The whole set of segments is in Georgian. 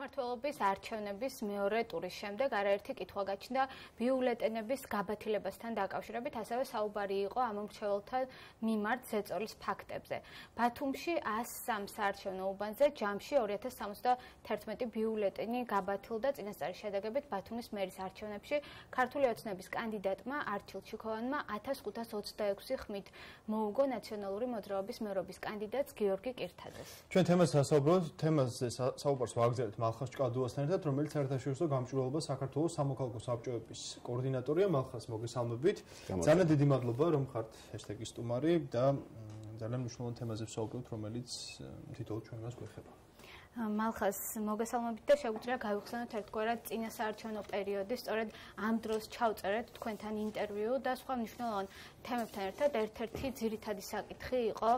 მართლობის არჩევნების მეორე ტურის შემდეგ არაერთი კითხვა გაჩნდა ბიულეტენების გაბათილებასთან დაკავშირებით, ასევე საუბარი იყო ამ მრჩეველთა მიმართ ზეწოლის ფაქტებზე. ბათუმში 103 საარჩევნო უბანზე ჯამში 2071 ბიულეტენი გაბათილდა წინასწარი შედეგებით ბათუმის მერის არჩევნებში ქართული ოცნების კანდიდატმა არჩილ ჩიქოვანმა 1526 ხმით მოუგო ნაციონალური მოძრაობის მერობის კანდიდატს გიორგი კირთაძეს. ჩვენ თემას საუბრობთ, თემას საუბარს ვაგზავნებთ მალხას ჭკადუასთან ერთად, რომელიც საერთაშორისო გამჭვირვალობა საქართველოს სამოქალაქო საბჭოების კოორდინატორია მალხას მოგესალმებით. ძალიან დიდი მადლობა, რომ ხართ #stumari და ძალიან მნიშვნელოვან თემაზე ვსაუბრობთ, რომელიც თითოეულ ჩვენ მას გვეხება. მალხას მოგესალმებით და შეგვიძლია გავიხსენოთ ერთგვარად წინა საარჩევნო პერიოდი, სწორედ ამ დროს ჩავწერეთ თქვენთან ინტერვიუ და სხვა მნიშვნელოვან თემებთან ერთად ერთ-ერთი ძირითადი საკითხი იყო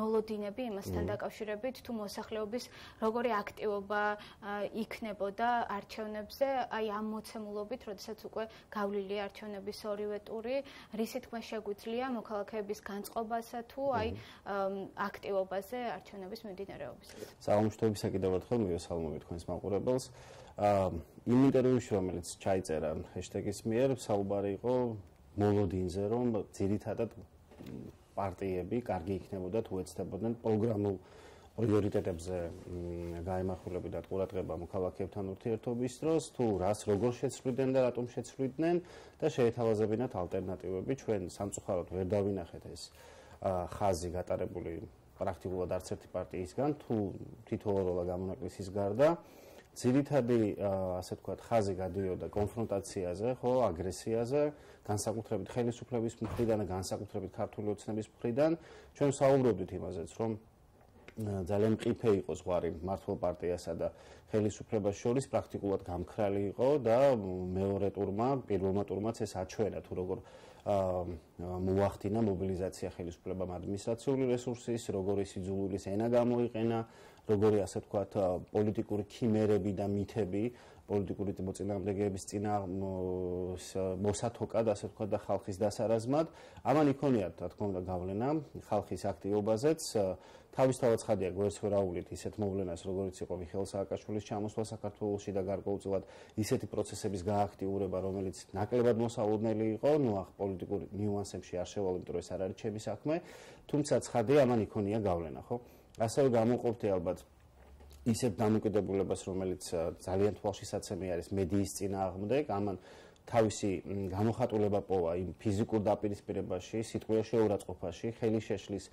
მოლოდინები იმასთან დაკავშირებით, თუ მოსახლეობის როგორი აქტივობა იქნებოდა არჩევნებზე, აი ამ მოცემულობით, როდესაც უკვე გავლილია არჩევნების ორივე ტური, რისი თქმა შეგვიძლია მოქალაქეების განწყობასა თუ აი აქტივობაზე არჩევნების მიმდინარეობისას. საღამოშთობის საკითხი კიდევაც ხოლმე ვესალმობი თქვენს მაყურებელს. აა იმ ინტერვიუში, რომელიც ჩაიწერა ჰეშტეგის მიერ, საუბარი იყო მოლოდინზე, რომ ძირითადად პარტიები კარგი იქნებოდა თუ ეცდებოდნენ პროგრამულ პრიორიტეტებზე გამახვილებდათ ყურადღება მოქალაქეებთან ურთიერთობის დროს, თუ რას როგორ შეცვლიდნენ და რატომ შეცვლიდნენ და შეეთავაზებინათ ალტერნატივები. ჩვენ სამწუხაროდ ვერ დავინახეთ ეს ხაზი გატარებული პრაქტიკულად არც ერთი პარტიისგან თუ თითოეულობა გამონაკლისის გარდა ძირითადი ასე ვთქვათ ხაზი გადიოდა კონფრონტაციაზე, ხო, აგრესიაზე, განსაკუთრებით ხელისუფლების მხრიდან და განსაკუთრებით ქართული ოცნების მხრიდან. ჩვენ საუბრობდით იმაზეც, რომ ძალიან მყიფე იყო ზღვარი მართლ პარტიასა და ხელისუფლებას შორის პრაქტიკულად გამქრალი იყო და მეორე ტურმა, პირველმა ტურმაც ეს აჩვენა თუ როგორ მოახდინა მობილიზაცია ხელისუფლებამ ადმინისტრაციული რესურსის, როგორი სიძულვილის ენა გამოიყენა, როგორი ასე ვთქვათ პოლიტიკური ქიმერები და მითები პოლიტიკური მოწინააღმდეგეების წინა მოსათოკად ასე ვთქვათ და ხალხის დასარაზმად, ამან იქონია თქო და გავლენა ხალხის აქტიობაზეც თავისთავად ხადია გვერდსვერაულით ისეთ მოვლენას როგორც იყო მიხეილ სააკაშვილის ჩამოსვლა საქართველოსში და გარკვეულწილად ისეთი პროცესების გააქტიურება რომელიც ნაკლებად მოსალოდნელი იყო ნუ ახ პოლიტიკურ ნიუანსებში არ შევალო იმიტომ ეს არ არის ჩემი საქმე თუმცა ხადია ამან იქონია გავლენა ხო ასევე გამოყოფდი ალბათ ისეთ დამოკიდებულებას რომელიც ძალიან თვალშისაცემი არის მედიის წინააღმდეგ ამან თავისი გამოხატულება პოვა იმ ფიზიკურ დაპირისპირებაში სიტყვიერ შეურაცხყოფაში ხელის შეშლის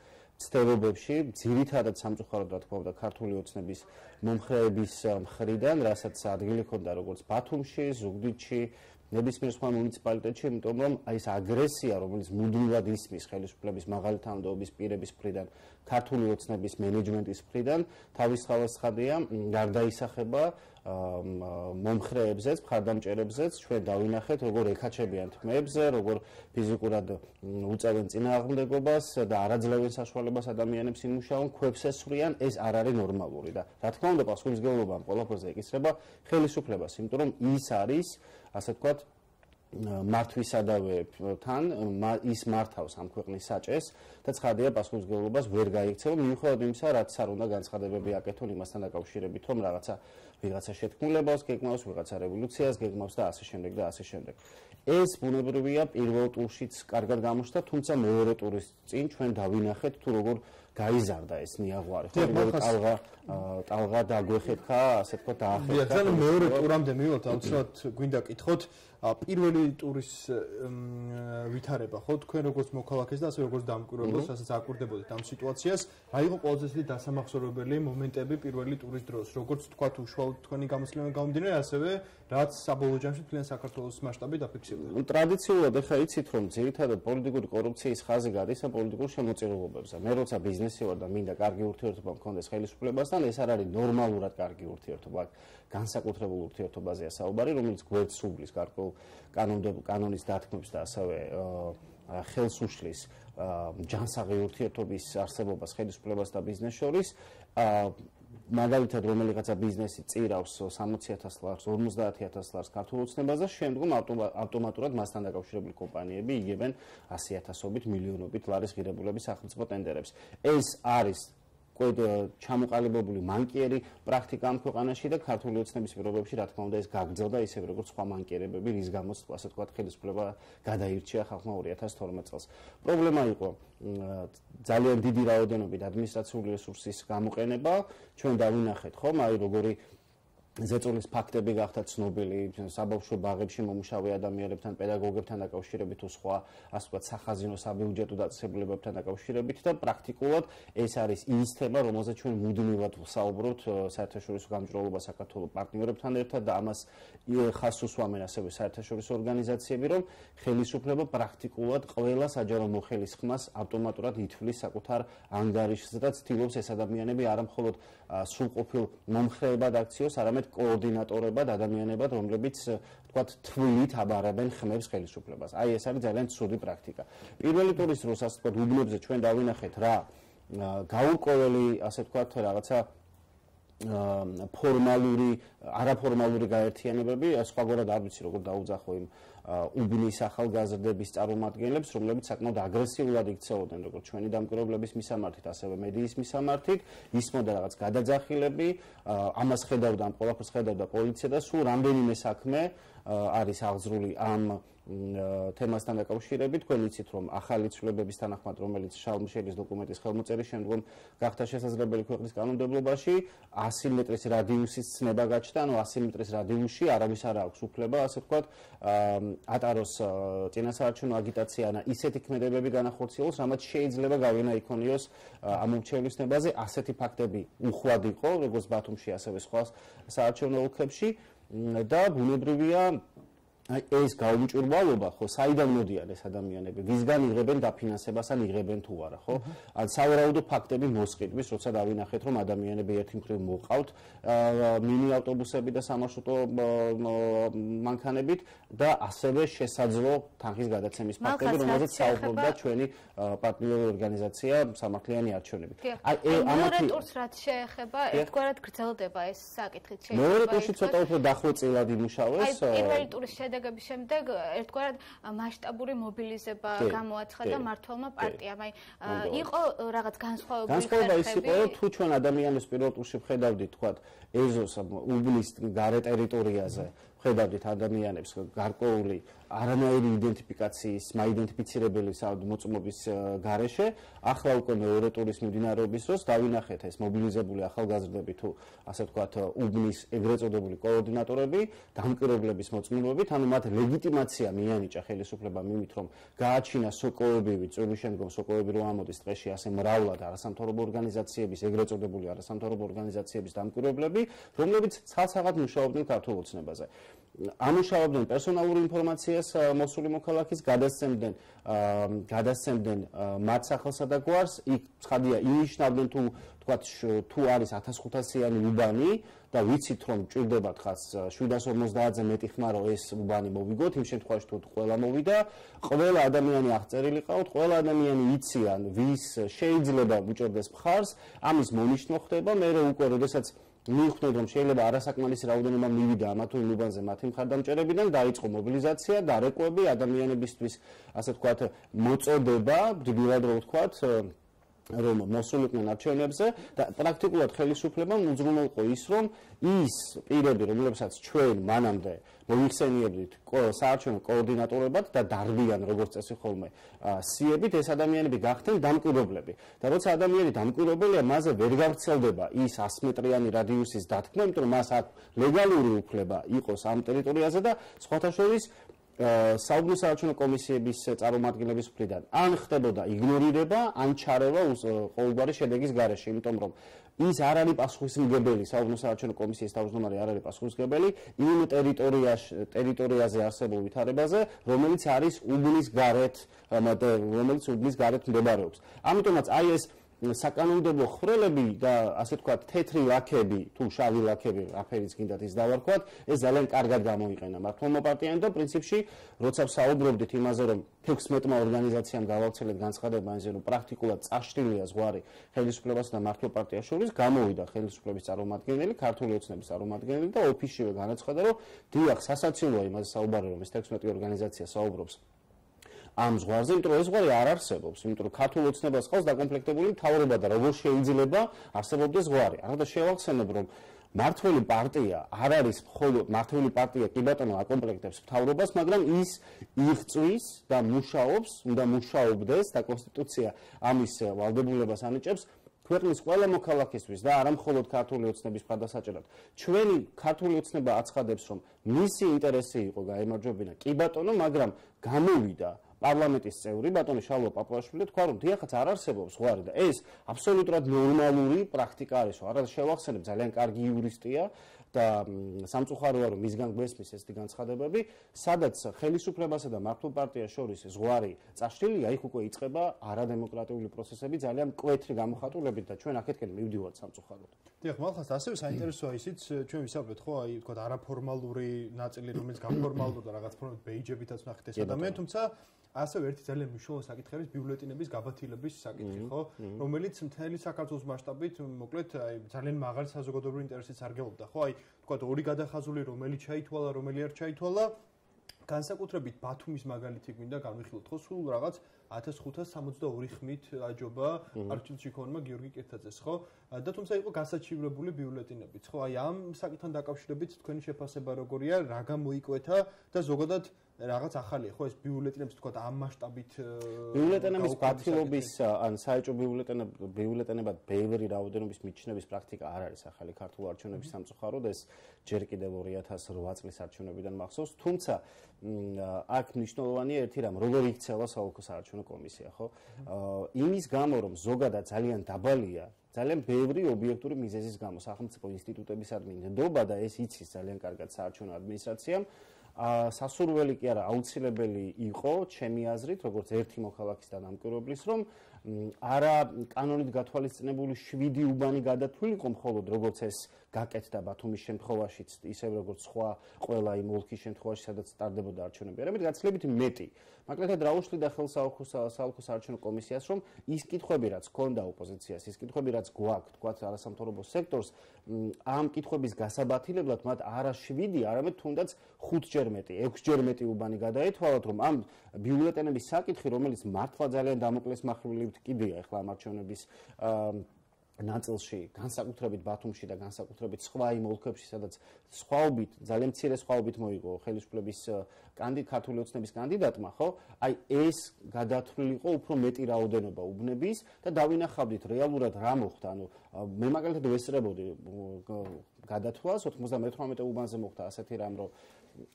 ცდილობებში, ძირითადად სამწუხაროდ რა თქმა უნდა, ქართული ოცნების მომხრეების მხრიდან, რასაც ადგილი ჰქონდა როგორც ბათუმში, ზუგდიდში, ნებისმიერ სხვა მუნიციპალიტეტში, იმიტომ რომ აი ეს აგრესია, რომელიც მუდმივად ისმის ხელისუფლების მაღალი თანამდებობის პირების მხრიდან, ქართული ოცნების მენეჯმენტის მხრიდან, თავის ხალხს ხადია, გარდაისახება მომხრეებსაც, მხარდამჭერებსაც ჩვენ დავინახეთ, როგორ ეკაჩებიან თმებზე, როგორ ფიზიკურად უწევენ წინააღმდეგობას და არაძლევენ საშუალებას ადამიანებს იმუშაონ, ქვეფსესვრიან, ეს არ არის ნორმალური და რა თქმა უნდა, პასუხისმგებლობა ამ ყველაფერზე ეკისრება ხელისუფლებას, იმიტომ რომ ის არის, ასე ვთქვათ, მართვისადავეთან ის მართავს ამ ქვეყნის საჭეს და ცხადია პასუხისმგებლობას ვერ გაიქცევა მიუხედავად იმისა რაც არ უნდა განცხადებები აკეთონ იმასთან დაკავშირებით რომ რაღაცა ვიღაცა შეთქმულებას გეკმავს ვიღაცა რევოლუციას გეკმავს და ასე შემდეგ და ასე შემდეგ ეს ბუნებრივია პირველ ტურშიც კარგად გამოჩნდა თუმცა მეორე ტურის წინ ჩვენ დავინახეთ თუ როგორ გაიზარდა ეს ნიაღვარი ხო ტალღა ტალღა დაგვეხეთქა ასე თქვა დაახეთქა მეორე ტურამდე მივალთ აუცილებლად გვინდა კითხოთ პირველი ტურის ვითარება ხო თქვენ როგორც მოქალაქეს და ასე როგორც დამკვირვებელს ასე დააკვირდებოდეთ ამ სიტუაციას რა იყო ყველაზე ძლიერი დასამახსოვრებელი მომენტები პირველი ტურის დროს როგორც თქვა თუ უშუალოდ თქვენი გამოსვლიდან გამომდინარე ასევე რაც საბოლოო ჯამში თქვენ საქართველოს მასშტაბით დაფიქსირდა ნუ ტრადიციულად ახლა იცით რომ ძირითადად პოლიტიკური კორუფციის ხაზი გადის ამ პოლიტიკურ შემოწირულობებს მე როცა ბიზნესი ვარ და მინდა კარგი ურთიერთობა მქონდეს ხელისუფლებასთან ეს არ არის ნორმალურად კარგი ურთიერთობა განსაკუთრებულ ურთიერთობაზეა საუბარი რომელიც გვერდს უბლის გარკვეულ კანონდებ კანონის დათქმებს და ასევე ხელს უშლის ჯანსაღი ურთიერთობის არსებობას ხელისუფლებას და ბიზნესს შორის მაგალითად რომელიღაცა ბიზნესი წირავს 60000 ლარს 50000 ლარს ქართულოცნებაზე შემდგომ ავტომატურად მასთან დაკავშირებული კომპანიები იგებენ 100000-ობით მილიონობით ლარის ღირებულების სახელმწიფო ტენდერებს ეს არის კვედ ჩამოყალიბებული მანკიერი პრაქტიკა ამ ქვეყანაში და ქართული ოცნების პირობებში რა თქმა უნდა ეს გაგრძელდა ისევ როგორც სხვა მანკიერებები რის გამოც ასე თქვა ხელისუფლება გადაირჩა ხალხმა 2012 წელს პრობლემა იყო ძალიან დიდი რაოდენობით ადმინისტრაციული რესურსის გამოყენება ჩვენ დავინახეთ ხომ აი როგორი ზეწოლის ფაქტები გახდა ცნობილი საბავშვო ბაღებში მომუშავე ადამიანებთან, პედაგოგებთან დაკავშირებით თუ სხვა, ასე ვთქვათ, სახაზინო საბიუჯეტო დაწესებულებებთან დაკავშირებით და პრაქტიკულად ეს არის ის თემა, რომელზეც ჩვენ მუდმივად ვსაუბრობთ საერთაშორისო გამჭრალობა საქართველოს პარტნიორებთან ერთად და ამას ხას უსვამენ ასევე საერთაშორისო ორგანიზაციები, რომ ხელისუფლება პრაქტიკულად ყველა საჯარო მოხელისხმას ავტომატურად ითვლის საკუთარ ანგარიშსა და ცდილობს ეს ადამიანები არამხოლოდ სრულყოფილ მომხრეებად აქციოს, არამედ ვთქვათ, კოორდინატორებად ადამიანებად, რომლებიც ვთქვათ, თვლით აბარებენ ხმებს ხელისუფლებას. აი ეს არის ძალიან ცუდი პრაქტიკა. პირველი ტურის დროს ასე ვთქვათ, უბნებზე ჩვენ დავინახეთ რა გაურკვეველი ასე ვთქვათ, რაღაცა ფორმალური, არაფორმალური გაერთიანებები, სხვაგვარად არ ვიცი როგორ დაუძახო იმ უგნის ახალგაზრდების წარმომადგენლებს, რომლებიც საკმაოდ აგრესიულად იქცეოდნენ, როგორც ჩვენი დამკვირვებლების მისამართით, ასევე მედიის მისამართით, ისმოდა რაღაც გადაძახილები, ამას ხედავდა ამ ყოველფერს ხედავდა პოლიცია და სულ რამდენიმე საქმე, არის აღძრული ამ თემასთან დაკავშირებით თქვენ იცით რომ ახალი ცვლილებების თანახმად რომელიც შალმშერის დოკუმენტის ხელმოწერის შემდგომ გახდა შესაძლებელი ქვეყნის კანონმდებლობაში 100 მეტრის რადიუსის ცნება გაჩნდა ანუ 100 მეტრის რადიუსში არავის არ აქვს უფლება ასე ვთქვათ ატაროს წინასაარჩევნო აგიტაცია ან ისეთი ქმედებები განახორციელოს რამაც შეიძლება გავენა იქონიოს ამ მომჩევლის ნებაზე ასეთი ფაქტები უხვად იყო როგორც ბათუმში ასევე სხვა საარჩევნო ოლქებში და ბუნებრივია აი ეს გაუმჭვირვალობა ხო საიდან მოდიან ეს ადამიანები ვისგან იღებენ დაფინანსებას ან იღებენ თუ არა ხო ან სავარაუდო ფაქტები მოსყიდვის როცა დავინახეთ რომ ადამიანები ერთი მხრივ მოყავთ მინი ავტობუსები და სამარშრუტო მანქანებით და ასევე შესაძლო თანხის გადაცემის ფაქტები რომელზეც საუბრობდა ჩვენი პარტნიორული ორგანიზაცია სამართლიანი არჩევნები აი ამათი ტურს რაც შეეხება ერთგვარად გრძელდება ეს საკითხი შეიძლება მეორე ტურში ცოტა უფრო დახვეწილად იმუშავეს აი პირველი ტურში შედ შედეგების შემდეგ ერთგვარად მასშტაბური მობილიზება გამოაცხადა მართლმა პარტიამ. აი იყო რაღაც განსხვავებული განსხვავება ის იყო თუ ჩვენ ადამიანის პირველ ტურში ხედავდით თქვათ ეზოს უბნის გარეტერიტორიაზე ხედავდით ადამიანებს გარკვეული არანაირი იდენტიფიკაციის, მაიდენტიფიცირებელი საუდ მოწმობის გარეშე, ახლა უკვე მეორე ტურის მიმდინარეობის დროს დავინახეთ ეს მობილიზებული ახალგაზრდები თუ ასე ვთქვათ, უბნის ეგრეთ წოდებული კოორდინატორები, დამკვირვებლების მოწმობებით, ანუ მათ ლეგიტიმაცია მიანიჭა ხელისუფლებამ იმით, რომ გააჩინა სოკოებივი, წვლის შემდგომ სოკოები რომ ამოდის წეში ასე მრავლად არასამთავრობო ორგანიზაციების, ეგრეთ წოდებული არასამთავრობო ორგანიზაციების დამკვირვებლები, რომლებიც ცალსახად მუშაობდნენ თავთულოცნებაზე. ამუშავებდნენ პერსონალურ ინფორმაციას მოსული მოქალაქის გადასცემდნენ გადასცემდნენ მათ სახელსა და გვარს იქ ხადია ინიშნავდნენ თუ თქვა თუ არის 1500-იანი უბანი და ვიცით რომ ჭირდება ხას 750-ზე მეტი ხმარო ეს უბანი მოვიგოთ იმ შემთხვევაში თუ ყველა მოვიდა ყველა ადამიანი აღწერილი ყავთ ყველა ადამიანი იციან ვის შეიძლება უჭერდეს მხარს ამის მონიშნო ხდება მე რო უკვე შესაძაც მიიხვდნენ რომ შეიძლება არასაკმარისი რაოდენობა მივიდა ამათო ლუბანზე მათი მხარდამჭერებიდან დაიწყო მობილიზაცია და რეკვები ადამიანებისთვის ასე ვთქვათ მოწოდება ბრიგადრო ვთქვათ რომ მოსულიყვნენ არჩევნებზე და პრაქტიკულად ხელისუფლებამ უზრუნველყო ის, რომ ის პირები, რომლებსაც ჩვენ მანამდე მოიხსენიებდით საარჩევნო კოორდინატორებად და დარბიან როგორც წესი ხოლმე სიებით ეს ადამიანები გახდნენ დამკვირვებლები. და როცა ადამიანი დამკვირვებელია, მაზე ვერ გავრცელდება ის 100 მეტრიანი რადიუსის დათქმა, იმიტომ რომ მას აქვს ლეგალური უფლება იყოს ამ ტერიტორიაზე და სხვათა შორის საუბნის საარჩევნო კომისიების წარმომადგენლების მხრიდან ან ხდებოდა იგნორირება, ან ჩარევა ყოველგვარი შედეგის გარეშე, იმიტომ რომ ის არ არის პასუხისმგებელი საუბნის საარჩევნო კომისიის თავმჯდომარე არ არის პასუხისმგებელი იმ ტერიტორიაში ტერიტორიაზე არსებულ ვითარებაზე, რომელიც არის უბნის გარეთ, რომელიც უბნის გარეთ მდებარეობს. ამიტომაც აი ეს საკანონმდებლო ხრელები და ასე თქვა თეთრი ლაქები თუ შავი ლაქები აფერის გინდათ ის დავარქვათ ეს ძალიან კარგად გამოიყენა მართლმო პარტიამ და პრინციპში როცა საუბრობდით იმაზე რომ 16-მა ორგანიზაციამ გავავრცელეთ განცხადება იმაზე რომ პრაქტიკულად წაშლილია ზღარი ხელისუფლებასა და მართლმო პარტიას შორის გამოვიდა ხელისუფლების წარმომადგენელი ქართული ოცნების წარმომადგენელი და ოფიციალურად განაცხადა რომ დიახ სასაცილოა იმაზე საუბარი რომ ეს 16 ორგანიზაცია საუბრობს ამ ზღვარზე, იმიტომ რომ ეს ზღვარი არ არსებობს, იმიტომ რომ ქართულ ოცნებას ყავს დაკომპლექტებული მთავრობა და როგორ შეიძლება არსებობდეს ზღვარი. არა და შევახსენებ რომ მართველი პარტია არ არის მხოლოდ მართველი პარტია კი ბატონო აკომპლექტებს მთავრობას, მაგრამ ის იღწვის და მუშაობს, უნდა მუშაობდეს და კონსტიტუცია ამის ვალდებულებას ანიჭებს ქვეყნის ყველა მოქალაქისთვის და არა მხოლოდ ქართული ოცნების გადასაჭერად. ჩვენი ქართული ოცნება აცხადებს, რომ მისი ინტერესი იყო გაემარჯვებინა კი ბატონო, მაგრამ გამოვიდა პარლამენტის წევრი ბატონი შალვა პაპუაშვილი თქვა რომ დიახაც არ არსებობს ზღარი და ეს აბსოლუტურად ნორმალური პრაქტიკა არის რა შევახსენებ ძალიან კარგი იურისტია და სამწუხაროა რომ მისგან გვესმის ესეთი განცხადებები, სადაც ხელისუფლებასა და მართლმადიდებელ პარტიას შორის ზღვარი წაშლილია, იქ უკვე იწყება არადემოკრატიული პროცესები ძალიან კვეთრი გამოხატულებით და ჩვენ აქეთკენ მივდივართ სამწუხაროდ. დიახ, მაგალითად, ასევე საინტერესოა ისიც, ჩვენ ვისაუბრეთ ხო, აი, თქვა არაფორმალური ნაწილი, რომელიც გაფორმალდება რაღაც ფორმით ბეიჯებითაც ნახეთ ეს ადამიანი, თუმცა ასევე ერთი ძალიან მნიშვნელოვანი საკითხი არის ბიბლიოთეკების გაბათილების საკითხი, ხო, რომელიც მთელი საქართველოს მასშტაბით, მოკლედ, აი, ძალიან მაღალი საზოგადოებრივი ინტერესიც არგებობდა, ხო, აი, თქვა ორი გადახაზული რომელიც ჩაითვალა რომელიც არ ჩაითვალა განსაკუთრებით ბათუმის მაგალითი გვინდა განვიხილოთ ხო სულ რაღაც 1562 ხმით აჯობა არჩილში ქონმა გიორგი კერთაძეს ხო და თუმცა იყო გასაჩივრებული ბიულეტინებიც ხო აი ამ საკითხთან დაკავშირებით თქვენი შეფასება როგორია რა გამოიკვეთა და ზოგადად რაღაც ახალია ხო ეს ბიულეტენებს თქვა ამ მასშტაბით ბიულეტენების გათილობის ან საეჭო ბიულეტენები ბიულეტენებად ბევრი რაოდენობის მიჩნების პრაქტიკა არ არის ახალი ქართულ არჩევნების სამწუხაროდ ეს ჯერ კიდევ 2008 წლის არჩევნებიდან მახსოვს თუმცა აქ მნიშვნელოვანია ერთი რამ როგორ იქცევა საოლქო საარჩევნო კომისია ხო იმის გამო რომ ზოგადად ძალიან დაბალია ძალიან ბევრი ობიექტური მიზეზის გამო სახელმწიფო ინსტიტუტების ადმინდობა და ეს იცის ძალიან კარგად საარჩევნო ადმინისტრაციამ სასურველი კი არა აუცილებელი იყო ჩემი აზრით როგორც ერთი მოქალაქის და დამკვირვებლის რომ არა კანონით გათვალისწინებული 7 უბანი გადათვლილიყო მხოლოდ როგორც ეს გაკეთდა ბათუმის შემთხვევაშიც, ისევ როგორც სხვა ყველა იმ ოლქის შემთხვევაში, სადაც ტარდებოდა არჩევნები, არამედ გაცილებით მეტი. მაგალითად, რაუშლი და ხელსაოხო საალხო საარჩევნო კომისიას, რომ ის კითხები, რაც ქონდა ოპოზიციას, ის კითხები, რაც გვაქვს, თქვათ, არასამთავრობო სექტორს, ამ კითხების გასაბათილებლად მათ არა 7, არამედ თუნდაც 5ჯერ მეტი, 6ჯერ მეტი უბანი გადაეთვალათ, რომ ამ ბიულეტენების საკითხი, რომელიც მართლა ძალიან დამოკლეს მახვილებით კიდია ახლა ამ არჩევნების აა ნაწილში, განსაკუთრებით ბათუმში და განსაკუთრებით სხვა იმ ოლქებში, სადაც სხვაობით, ძალიან მცირე სხვაობით მოიგო ხელისუფლების კანდიდატი, ქართული ოცნების კანდიდატმა, ხო? აი ეს გადათვლილიყო უფრო მეტი რაოდენობა უბნების და დავინახავდით რეალურად რა მოხდა, ანუ მე მაგალითად ვესწრებოდი გადათვლას 98 უბანზე მოხდა ასეთი რამ, რომ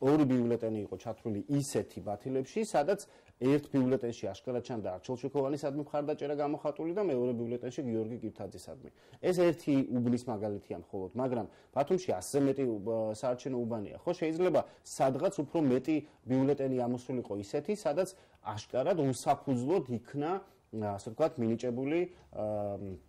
ორი ბიულეტენი იყო ჩათვლილი ისეთი ბათილებში, სადაც ერთ ბიულეტენში აშკარად ჩანდა არჩილ შეკოვანის ადმი მხარდაჭერა გამოხატული და მეორე ბიულეტენში გიორგი კირთაძის ადმი. ეს ერთი უბლის მაგალითია მხოლოდ, მაგრამ ბათუმში 100-ზე მეტი საარჩევნო უბანია. ხო, შეიძლება სადღაც უფრო მეტი ბიულეტენი ამოსულიყო ისეთი, სადაც აშკარად უსაფუძვლოდ იქნა, ასე ვთქვათ, მინიჭებული აა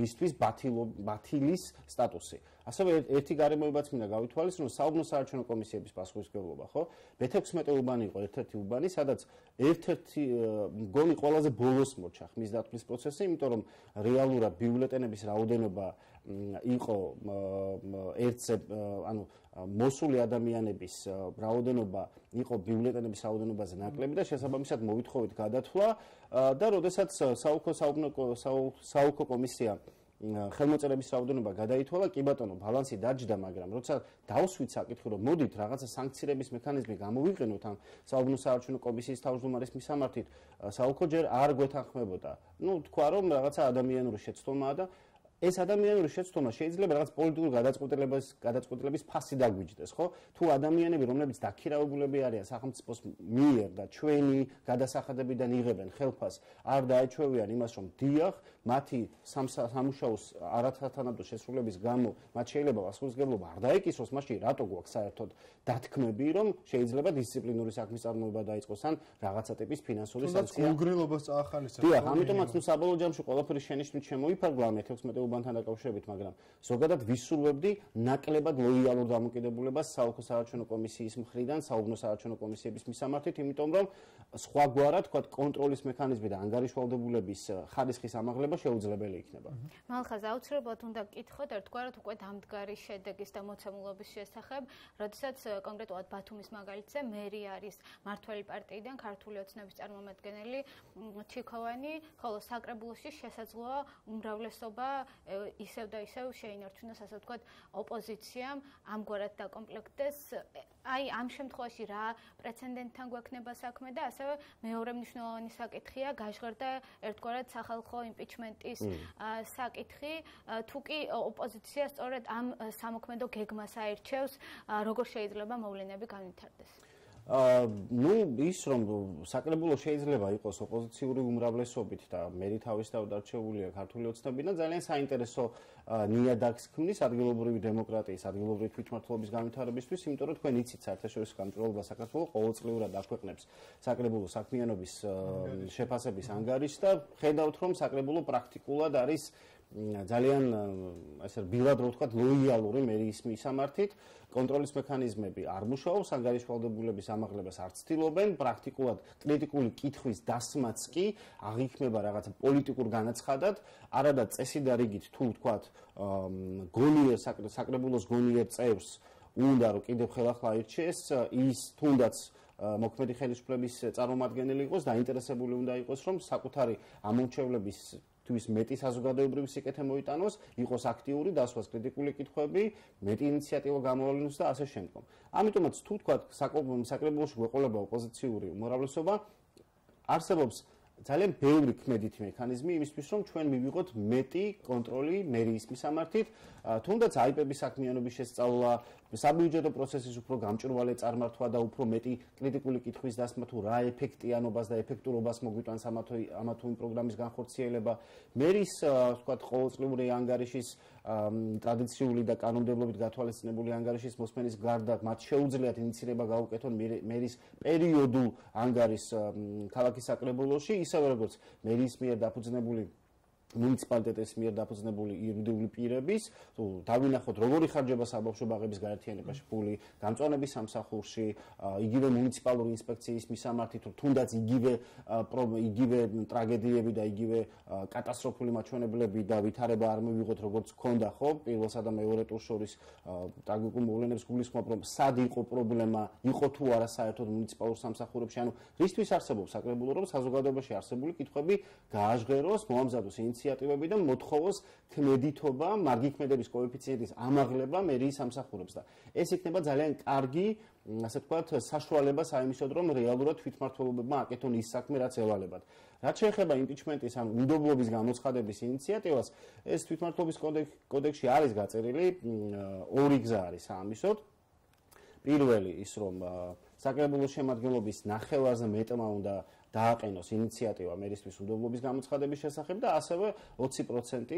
მისთვის ბათილო ბათილის სტატუსი. ასევე ერთი გარემოებაც მინდა გავითვალისწინო საუბნო საარჩევნო კომისიების პასუხისგებლობა, ხო? მე-16 უბანი იყო ერთ-ერთი უბანი, სადაც ერთ-ერთი მგონი ყველაზე ბოლოს მოჩა ხმის დათვლის პროცესი, იმიტომ რომ რეალურად ბიულეტენების რაოდენობა იყო ერთზე ანუ მოსული ადამიანების რაოდენობა იყო ბიულეტენების რაოდენობაზე ნაკლები და შესაბამისად მოვითხოვით გადათვლა და შესაძაც საუკო საუკო საუკო კომისია ხელმოწერების რაოდენობა გადაითვალა, კი ბატონო, ბალანსი დაჯდა, მაგრამ როცა დავსვით საკითხი, რომ მოდით რაღაცა სანქციების მექანიზმი გამოვიყენოთ ამ საუბნო საარჩევნო კომისიის თავმჯდომარის მისამართით, საუკო ჯერ არ გვეთანხმებოდა. ну თქვა რომ რაღაცა ადამიანური შეცდომაა და ეს ადამიანური შეცდომა შეიძლება რაღაც პოლიტიკურ გადაწყვეტილებას გადაწყვეტილების ფასი დაგვიჯდეს ხო თუ ადამიანები რომლებიც დაქირავებულები არიან სახელმწიფოს მიერ და ჩვენი გადასახადებიდან იღებენ ხელფას არ დაეჩვევიან იმას რომ დიახ მათი სამუშაოს არათანადო შესრულების გამო მათ შეიძლება პასუხისგებლობა არ დაეკისროს მაშინ რატო გვაქვს საერთოდ დათქმები რომ შეიძლება დისციპლინური საქმის წარმოება დაიწყოს ან რაღაცა ტიპის ფინანსური სანქცია გულგრილობას წაახალისებს დიახ ამიტომაც ნუ საბოლოო ჯამში ყველაფერი შენიშნით შემოიფარგლა მე 16 უბანთან დაკავშირებით მაგრამ ზოგადად ვისურვებდი ნაკლებად ლოიალურ დამოკიდებულებას საოლქო საარჩევნო კომისიის მხრიდან საუბნო საარჩევნო კომისიების მისამართით იმიტომ რომ სხვაგვარად თქვა კონტროლის მექანიზმი და ანგარიშვალდებულების ხარისხის ამაღლება გადაწყვეტა შეუძლებელი იქნება. მალხაზ აუცილებლად უნდა გკითხოთ ერთგვარად უკვე დამდგარი შედეგის და მოცემულობის შესახებ, როდესაც კონკრეტულად ბათუმის მაგალითზე მერი არის მართველი პარტიიდან ქართული ოცნების წარმომადგენელი თიქოვანი, ხოლო საკრებულოში შესაძლოა უმრავლესობა ისევ და ისევ შეინარჩუნოს ასე ვთქვათ ოპოზიციამ ამგვარად დაკომპლექტდეს აი ამ შემთხვევაში რა პრეცედენტთან გვექნება საქმე და ასევე მეორე მნიშვნელოვანი საკითხია გაჟღერდა ერთგვარად სახალხო იმპიჩმენტის საკითხი თუ კი ოპოზიცია სწორედ ამ სამოქმედო გეგმას აირჩევს როგორ შეიძლება მოვლენები განვითარდეს ну ის რომ საკრებულო შეიძლება იყოს ოპოზიციური უმრავლესობით და მერი თავის თავ დარჩეულია ქართული ოცნები და ძალიან საინტერესო ნიადაგს ქმნის ადგილობრივი დემოკრატიის ადგილობრივი თვითმმართველობის განვითარებისთვის იმიტომ რომ თქვენ იცით საერთაშორისო კონტროლობა საქართველოს ყოველწლიურად აქვეყნებს საკრებულო საქმიანობის შეფასების ანგარიშს და ხედავთ რომ საკრებულო პრაქტიკულად არის ძალიან ასე ბილად რო ვთქვა ლოიალური მერიის მისამართით კონტროლის მექანიზმები არ მუშაობს ანგარიშვალდებულების ამაღლებას არ ცდილობენ პრაქტიკულად კრიტიკული კითხვის დასმაც კი აღიქმება რაღაც პოლიტიკურ განაცხადად არადა წესი და რიგით თუ ვთქვა გონიერ საკრებულოს გონიერ წევს უნდა რომ კიდევ ხელახლა ირჩეს ის თუნდაც მოქმედი ხელისუფლების წარმომადგენელი იყოს და ინტერესებული უნდა იყოს რომ საკუთარი ამომრჩევლების თუმცა მეტი საზოგადოებრივი სიკეთე მოიტანოს, იყოს აქტიური, დასვას კრიტიკული კითხვები, მეტი ინიციატივა გამოავლინოს და ასე შემდგომ. ამიტომაც თუ თქვა საკრებულოში ყველა ოპოზიციური უმრავლესობა არსებობს ძალიან ბევრი ქმედითი მექანიზმი იმისთვის, რომ ჩვენ მივიღოთ მეტი კონტროლი მერიის მისამართით, თუნდაც IP-ების საქმიანობის შესწავლა, საბიუჯეტო პროცესის უფრო გამჭრვალე წარმართვა და უფრო მეტი კრიტიკული კითხვის დასმა თუ რა ეფექტიანობას და ეფექტურობას მოგვიტანს ამათო ამათო იმ პროგრამის განხორციელება. მერიის, ვთქვათ, ყოველწლიური ანგარიშის ტრადიციული და კანონმდებლობით გათვალისწინებული ანგარიშის მოსმენის გარდა მათ შეუძლიათ ინიცირება გაუკეთონ მერის პერიოდულ ანგარიშს ქალაქის საკრებულოში, ისევე როგორც მერის მიერ დაფუძნებული მუნიციპალიტეტის მიერ დაფუძნებული იურიდიული პირების, თუ დავინახოთ როგორი ხარჯება საბავშვო ბაღების გარანტიანებაში ფული, გამწონების სამსახურში, იგივე მუნიციპალური ინსპექციის მისამართი თუ თუნდაც იგივე იგივე ტრაგედიები და იგივე კატასტროფული მაჩვენებლები და ვითარება არ მივიღოთ როგორც ქონდა ხო, პირველსა და მეორე ტურ შორის ტაგიკულ მოვლენებს გულისხმობ, რომ სად იყო პრობლემა, იყო თუ არა საერთოდ მუნიციპალურ სამსახურებში, ანუ რისთვის არსებობს საკრებულო, რომ საზოგადოებაში არსებული კითხვები გააჟღეროს, მოამზადოს ინც ინიციატივები და მოთხოვოს თმედითობა, მაგიქმედების კოეფიციენტის ამაღლება მერიის ამსახურებს და ეს იქნება ძალიან კარგი, ასე ვთქვათ, საშუალება საიმისოდ, რომ რეალურად თვითმართველობებმა აკეთონ ის საქმე, რაც ელვალებათ. რაც შეეხება იმპიჩმენტის ან უნდობლობის გამოცხადების ინიციატივას, ეს თვითმართლობის კოდექსში არის გაწერილი ორი გზა არის საიმისოდ. პირველი ის რომ საკრებულო შემადგენლობის ნახევარზე მეტმა უნდა დააყენოს ინიციატივა მერისთვის უდობლობის გამოცხადების შესახებ და ასევე 20%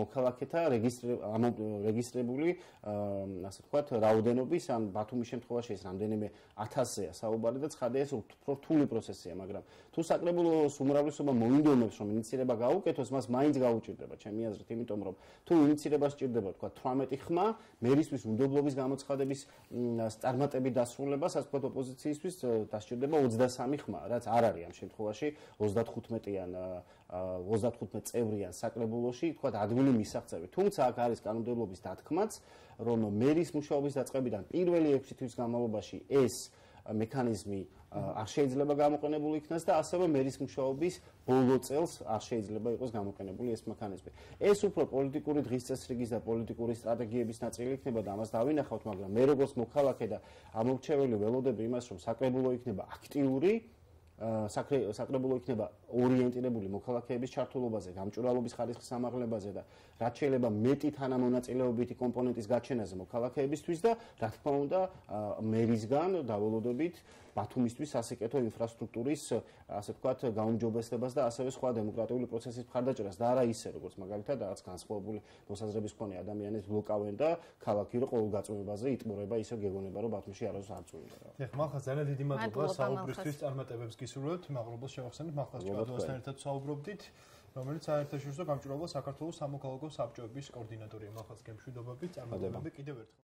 მოქალაქეთა რეგისტრირებული ასე ვთქვათ რაოდენობის ან ბათუმის შემთხვევაში ეს რამდენიმე 1000-ია საუბარი და ცხადია ეს უფრო რთული პროცესია მაგრამ თუ საკრებულოს უმრავლესობა მოინდომებს რომ ინიციირება გაუკეთოს მას მაინც გაუჭირდება ჩემი აზრით იმიტომ რომ თუ ინიციირება სჭირდება ვთქვათ 18 ხმა მერისთვის უდობლობის გამოცხადების წარმატებით დასრულებას ასე ვთქვათ ოპოზიციისთვის დასჭირდება 23 ხმა რაც არ არის ამ შემთხვევაში 35-იან 35 წევრიან საკრებულოში, თქვა ადმინი მისაღწევი. თუმცა აქ არის კანონმდებლობის დათქმაც, რომ მერის მუშაობის დაწყებიდან პირველი 6 თვის განმავლობაში ეს მექანიზმი არ შეიძლება გამოყენებული იქნას და ასევე მერის მუშაობის ბოლო წელს არ შეიძლება იყოს გამოყენებული ეს მექანიზმი. ეს უფრო პოლიტიკური დღის წესრიგის და პოლიტიკური სტრატეგიების ნაწილი იქნება და ამას დავინახავთ, მაგრამ მე როგორც მოქალაქე და ამორჩეველი ველოდები იმას, რომ საკრებულო იქნება აქტიური, საკრებულო იქნება ორიენტირებული მოქალაქეების ჩართულობაზე, გამჭვირვალობის ხარისხის ამაღლებაზე და რაც შეიძლება მეტი თანამონაწილეობითი კომპონენტის გაჩენაზე მოქალაქეებისთვის და რა თქმა უნდა მერისგან დაბოლოდებით ბათუმისთვის ასეკეთო ინფრასტრუქტურის ასე ვთქვათ გაუმჯობესებას და ასევე სხვა დემოკრატიული პროცესის მხარდაჭერას და არა ისე როგორც მაგალითად რაღაც განსხვავებული მოსაზრების მქონე ადამიანის ბლოკავენ და ქალაქი რო ყოველ გაწმებაზე იტმორება ისე გეგონება რომ ბათუმში არასდროს არ წვიმდა რა. ეხლა მახლა ძალიან დიდი მადლობა საუბრისთვის წარმატებებს გისურვებთ მაღრობელს შევახსენებ მახლა ჩვენთან ერთად საუბრობდით რომელიც საერთაშორისო გამჭრობლობა საქართველოს სამოქალაქო საბჭოების კოორდინატორია მახლა გემშვიდობები წარმატებები კიდევ ერთხელ